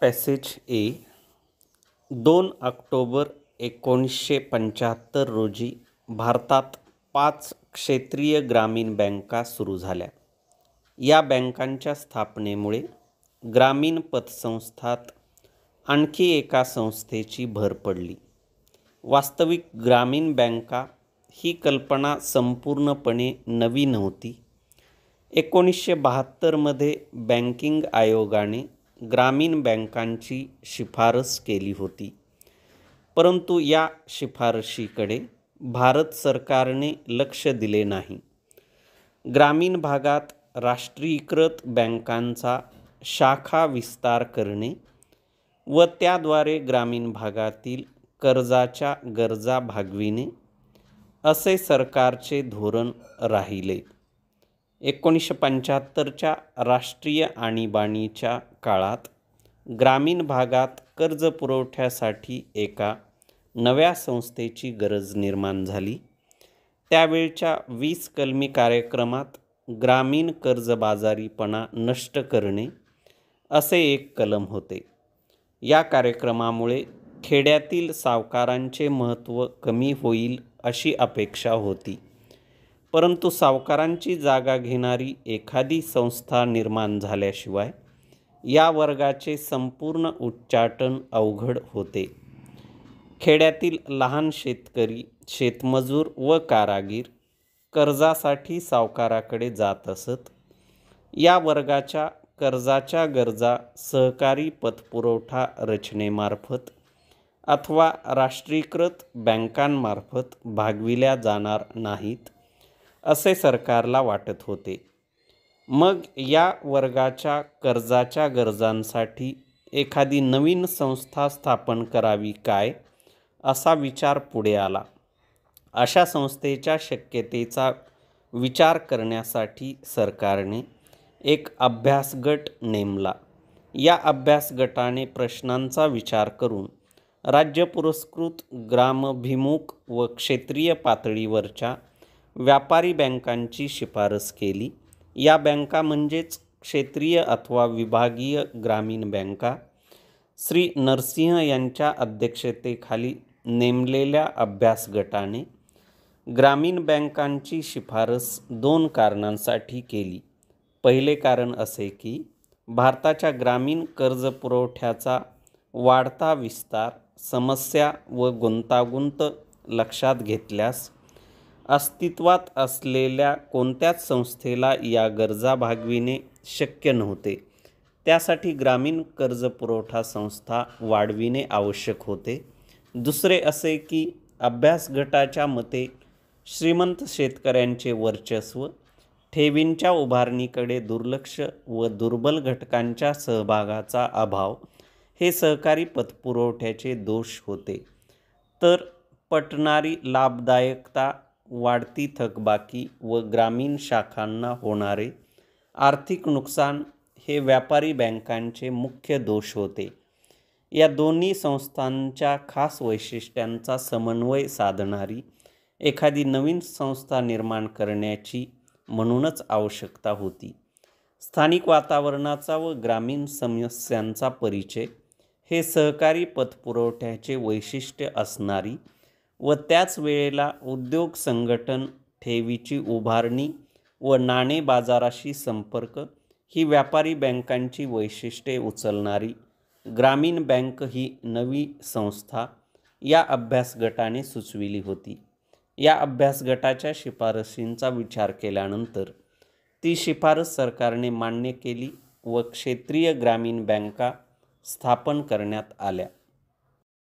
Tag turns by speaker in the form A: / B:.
A: passage ए दोन October एकोणीसशे पंच्याहत्तर रोजी भारतात पाच क्षेत्रीय ग्रामीण बँका सुरू झाल्या या बँकांच्या स्थापनेमुळे ग्रामीण पतसंस्थात आणखी एका संस्थेची भर पडली वास्तविक ग्रामीण बँका ही कल्पना संपूर्णपणे नवी नव्हती एकोणीसशे बहात्तरमध्ये बँकिंग आयोगाने ग्रामीण बँकांची शिफारस केली होती परंतु या शिफारशीकडे भारत सरकारने लक्ष दिले नाही ग्रामीण भागात राष्ट्रीयकृत बँकांचा शाखा विस्तार करणे व त्याद्वारे ग्रामीण भागातील कर्जाच्या गरजा भागविणे असे सरकारचे धोरण राहिले एकोणीसशे पंच्याहत्तरच्या राष्ट्रीय आणीबाणीच्या काळात ग्रामीण भागात कर्ज पुरवठ्यासाठी एका नव्या संस्थेची गरज निर्माण झाली त्यावेळच्या वीस कलमी कार्यक्रमात ग्रामीण कर्जबाजारीपणा नष्ट करणे असे एक कलम होते या कार्यक्रमामुळे खेड्यातील सावकारांचे महत्त्व कमी होईल अशी अपेक्षा होती परंतु सावकारांची जागा घेणारी एखादी संस्था निर्माण झाल्याशिवाय या वर्गाचे संपूर्ण उच्चाटन अवघड होते खेड्यातील लहान शेतकरी शेतमजूर व कारागीर कर्जासाठी सावकाराकडे जात असत या वर्गाच्या कर्जाच्या गरजा सहकारी पतपुरवठा रचनेमार्फत अथवा राष्ट्रीयकृत बँकांमार्फत भागविल्या जाणार नाहीत असे सरकारला वाटत होते मग या वर्गाच्या कर्जाच्या गरजांसाठी एखादी नवीन संस्था स्थापन करावी काय असा विचार पुढे आला अशा संस्थेच्या शक्यतेचा विचार करण्यासाठी सरकारने एक अभ्यासगट नेमला या अभ्यासगटाने प्रश्नांचा विचार करून राज्य पुरस्कृत ग्रामभिमुख व क्षेत्रीय पातळीवरच्या व्यापारी बँकांची शिफारस केली या बँका म्हणजेच क्षेत्रीय अथवा विभागीय ग्रामीण बँका श्री नरसिंह यांच्या अध्यक्षतेखाली नेमलेल्या अभ्यास गटाने ग्रामीण बँकांची शिफारस दोन कारणांसाठी केली पहिले कारण असे की भारताच्या ग्रामीण कर्ज पुरवठ्याचा वाढता विस्तार समस्या व गुंतागुंत लक्षात घेतल्यास अस्तित्वात असलेल्या कोणत्याच संस्थेला या गरजा भागविणे शक्य नव्हते त्यासाठी ग्रामीण कर्ज पुरवठा संस्था वाढविणे आवश्यक होते दुसरे असे की अभ्यास गटाच्या मते श्रीमंत शेतकऱ्यांचे वर्चस्व ठेवींच्या उभारणीकडे दुर्लक्ष व दुर्बल घटकांच्या सहभागाचा अभाव हे सहकारी पतपुरवठ्याचे दोष होते तर पटणारी लाभदायकता वाढती थकबाकी व ग्रामीण शाखांना होणारे आर्थिक नुकसान हे व्यापारी बँकांचे मुख्य दोष होते या दोन्ही संस्थांच्या खास वैशिष्ट्यांचा समन्वय साधणारी एखादी नवीन संस्था निर्माण करण्याची म्हणूनच आवश्यकता होती स्थानिक वातावरणाचा व ग्रामीण समस्यांचा परिचय हे सहकारी पतपुरवठ्याचे वैशिष्ट्य असणारी व त्याच वेळेला उद्योग संघटन ठेवीची उभारणी व नाणे बाजाराशी संपर्क ही व्यापारी बँकांची वैशिष्ट्ये उचलणारी ग्रामीण बँक ही नवी संस्था या अभ्यासगटाने सुचविली होती या अभ्यासगटाच्या शिफारशींचा विचार केल्यानंतर ती शिफारस सरकारने मान्य केली व क्षेत्रीय ग्रामीण बँका स्थापन करण्यात आल्या